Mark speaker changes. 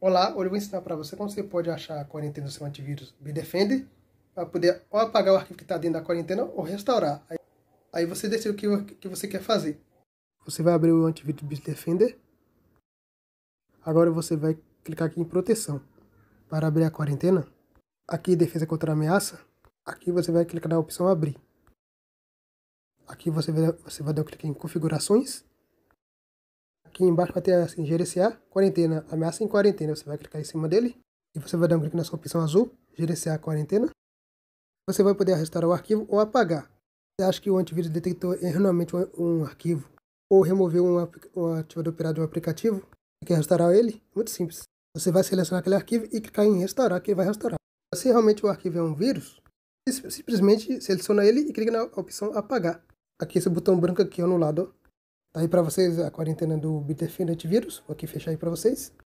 Speaker 1: Olá, hoje eu vou ensinar para você como você pode achar a quarentena do seu antivírus Defender para poder ou apagar o arquivo que está dentro da quarentena ou restaurar. Aí, aí você decide o que, que, você quer fazer. Você vai abrir o antivírus Defender. Agora você vai clicar aqui em proteção para abrir a quarentena. Aqui defesa contra ameaça. Aqui você vai clicar na opção abrir. Aqui você vai, você vai dar um clique em configurações Aqui embaixo vai ter assim, gerenciar, quarentena, ameaça em quarentena. Você vai clicar em cima dele e você vai dar um clique sua opção azul, gerenciar quarentena. Você vai poder restaurar o arquivo ou apagar. Você acha que o antivírus detectou é realmente um arquivo ou removeu um, um ativador operado de um aplicativo e quer restaurar ele? Muito simples. Você vai selecionar aquele arquivo e clicar em restaurar, que ele vai restaurar. Se realmente o arquivo é um vírus, simplesmente seleciona ele e clica na opção apagar. Aqui esse botão branco aqui ó, no lado Tá aí para vocês a quarentena do Bitterfield antivírus, vou aqui fechar aí para vocês.